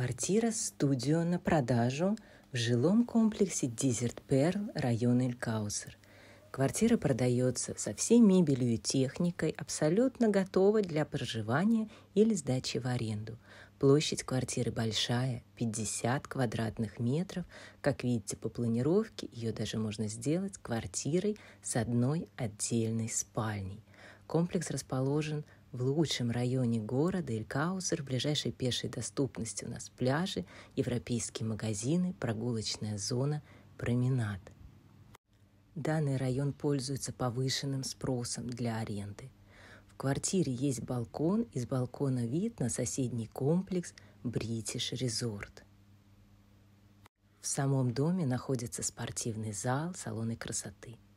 Квартира-студио на продажу в жилом комплексе Дизерт Перл, район Элькаусер. Квартира продается со всей мебелью и техникой, абсолютно готова для проживания или сдачи в аренду. Площадь квартиры большая, 50 квадратных метров. Как видите по планировке, ее даже можно сделать квартирой с одной отдельной спальней. Комплекс расположен в лучшем районе города Элькаусер, в ближайшей пешей доступности у нас пляжи, европейские магазины, прогулочная зона, променад. Данный район пользуется повышенным спросом для аренды. В квартире есть балкон, из балкона вид на соседний комплекс British Resort. В самом доме находится спортивный зал, салоны красоты –